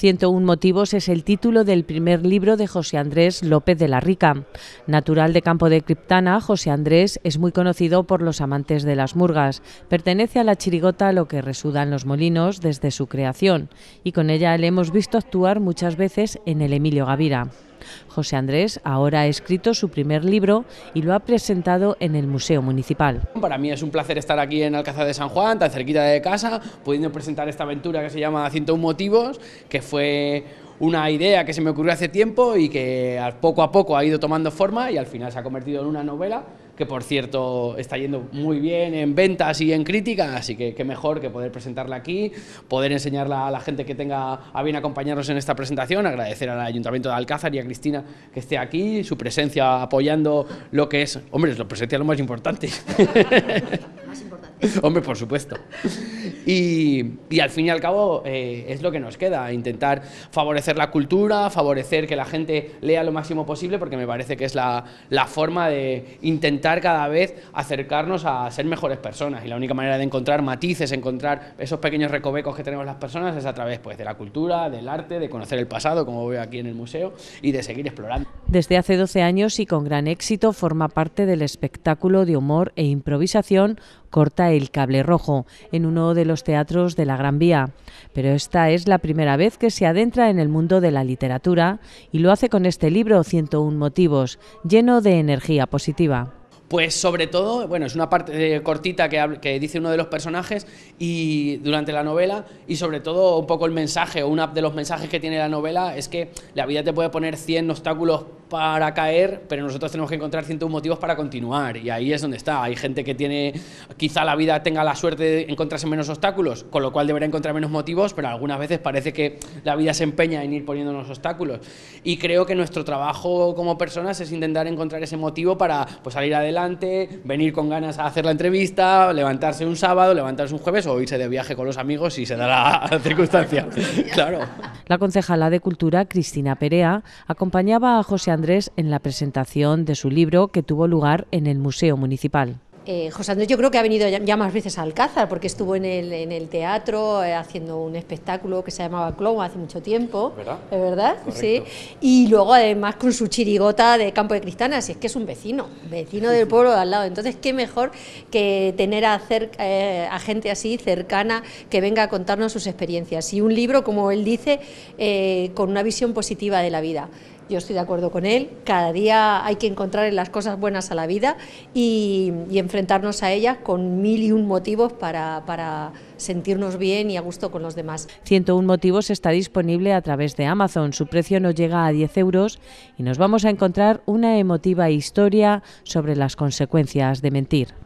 101 motivos es el título del primer libro de José Andrés López de la Rica. Natural de Campo de Criptana, José Andrés es muy conocido por los amantes de las murgas. Pertenece a la chirigota lo que resudan los molinos desde su creación y con ella le hemos visto actuar muchas veces en el Emilio Gavira. José Andrés ahora ha escrito su primer libro y lo ha presentado en el Museo Municipal. Para mí es un placer estar aquí en Alcázar de San Juan, tan cerquita de casa, pudiendo presentar esta aventura que se llama 101 motivos, que fue una idea que se me ocurrió hace tiempo y que poco a poco ha ido tomando forma y al final se ha convertido en una novela que por cierto está yendo muy bien en ventas y en críticas. así que qué mejor que poder presentarla aquí, poder enseñarla a la gente que tenga a bien acompañarnos en esta presentación, agradecer al Ayuntamiento de Alcázar y a Cristina que esté aquí, su presencia apoyando lo que es, hombre, es la presencia lo más importante. Hombre, por supuesto. Y, al fin y al cabo eh, es lo que nos queda, intentar favorecer la cultura, favorecer que la gente lea lo máximo posible, porque me parece que es la, forma de intentar cada vez acercarnos a ser mejores personas. Y la única manera de encontrar matices, encontrar esos pequeños recovecos que tenemos las personas es a través pues, de la cultura, del arte, de conocer el pasado, como veo aquí en el museo, y de seguir explorando. Desde hace 12 años y con gran éxito forma parte del espectáculo de humor e improvisación corta el cable rojo en uno de los teatros de la Gran Vía. Pero esta es la primera vez que se adentra en el mundo de la literatura y lo hace con este libro 101 motivos, lleno de energía positiva. Pues sobre todo, bueno, es una parte eh, cortita que, dice uno de los personajes y durante la novela y sobre todo un poco el mensaje o una de los mensajes que tiene la novela es que la vida te puede poner 100 obstáculos para caer, pero nosotros tenemos que encontrar 101 motivos para continuar y ahí es donde está. Hay gente que tiene, quizá la vida tenga la suerte de encontrarse menos obstáculos, con lo cual deberá encontrar menos motivos, pero algunas veces parece que la vida se empeña en ir poniéndonos obstáculos. Y creo que nuestro trabajo como personas es intentar encontrar ese motivo para pues, salir adelante, venir con ganas a hacer la entrevista, levantarse un sábado, levantarse un jueves o irse de viaje con los amigos si se da la circunstancia. claro. La concejala de Cultura, Cristina Perea, acompañaba a José en la presentación de su libro que tuvo lugar en el Museo Municipal. Eh, José Andrés yo creo que ha venido ya, más veces a Alcázar porque estuvo en el, teatro eh, haciendo un espectáculo que se llamaba Clown hace mucho tiempo, ¿verdad? verdad? Sí. Y luego además con su chirigota de Campo de Cristana, si es que es un vecino, vecino del pueblo de al lado. Entonces, qué mejor que tener a eh, gente así cercana que venga a contarnos sus experiencias y un libro, como él dice, con una visión positiva de la vida yo estoy de acuerdo con él, cada día hay que encontrar las cosas buenas a la vida y, enfrentarnos a ellas con mil y un motivos para, sentirnos bien y a gusto con los demás. 101 motivos está disponible a través de Amazon, su precio nos llega a 10 euros y nos vamos a encontrar una emotiva historia sobre las consecuencias de mentir.